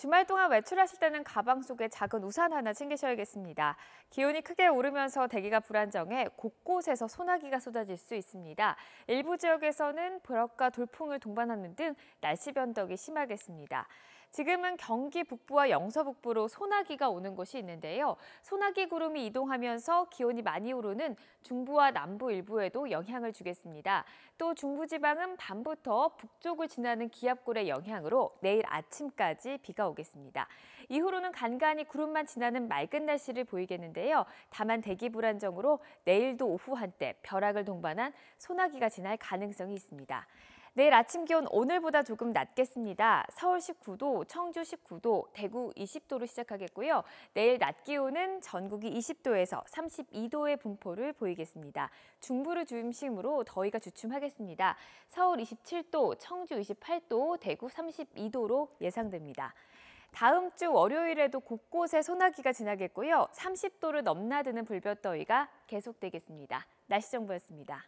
주말 동안 외출하실 때는 가방 속에 작은 우산 하나 챙기셔야겠습니다. 기온이 크게 오르면서 대기가 불안정해 곳곳에서 소나기가 쏟아질 수 있습니다. 일부 지역에서는 버럭과 돌풍을 동반하는 등 날씨 변덕이 심하겠습니다. 지금은 경기 북부와 영서 북부로 소나기가 오는 곳이 있는데요. 소나기 구름이 이동하면서 기온이 많이 오르는 중부와 남부 일부에도 영향을 주겠습니다. 또 중부지방은 밤부터 북쪽을 지나는 기압골의 영향으로 내일 아침까지 비가 오겠습니다. 이후로는 간간히 구름만 지나는 맑은 날씨를 보이겠는데요. 다만 대기 불안정으로 내일도 오후 한때 벼락을 동반한 소나기가 지날 가능성이 있습니다. 내일 아침 기온 오늘보다 조금 낮겠습니다. 서울 19도, 청주 19도, 대구 20도로 시작하겠고요. 내일 낮 기온은 전국이 20도에서 32도의 분포를 보이겠습니다. 중부를 중심으로 더위가 주춤하겠습니다. 서울 27도, 청주 28도, 대구 32도로 예상됩니다. 다음 주 월요일에도 곳곳에 소나기가 지나겠고요. 30도를 넘나드는 불볕더위가 계속되겠습니다. 날씨 정보였습니다.